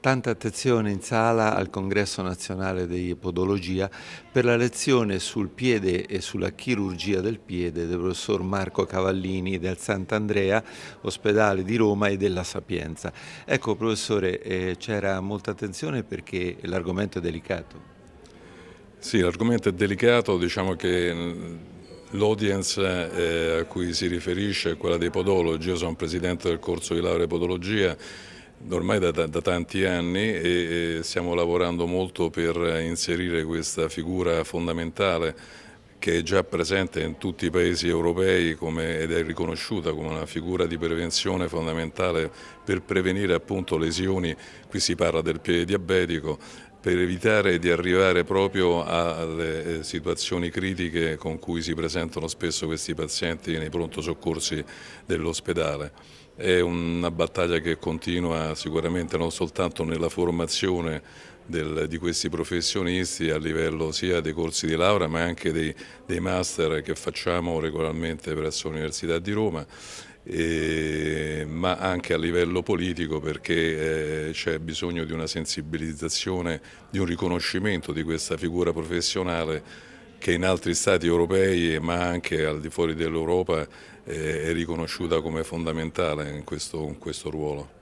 Tanta attenzione in sala al Congresso Nazionale di Podologia per la lezione sul piede e sulla chirurgia del piede del professor Marco Cavallini del Sant'Andrea, ospedale di Roma e della Sapienza. Ecco professore, eh, c'era molta attenzione perché l'argomento è delicato. Sì, l'argomento è delicato, diciamo che mm, L'audience eh, a cui si riferisce è quella dei podologi, io sono presidente del corso di laurea in podologia ormai da, da, tanti anni e, e stiamo lavorando molto per inserire questa figura fondamentale che è già presente in tutti i paesi europei come, ed è riconosciuta come una figura di prevenzione fondamentale per prevenire appunto lesioni, qui si parla del piede diabetico, per evitare di arrivare proprio alle eh, situazioni critiche con cui si presentano spesso questi pazienti nei pronto soccorsi dell'ospedale. È una battaglia che continua sicuramente non soltanto nella formazione del, di questi professionisti a livello sia dei corsi di laurea ma anche dei, dei master che facciamo regolarmente presso l'Università di Roma eh, ma anche a livello politico perché eh, c'è bisogno di una sensibilizzazione, di un riconoscimento di questa figura professionale che in altri stati europei eh, ma anche al di fuori dell'Europa eh, è riconosciuta come fondamentale in questo, in questo ruolo.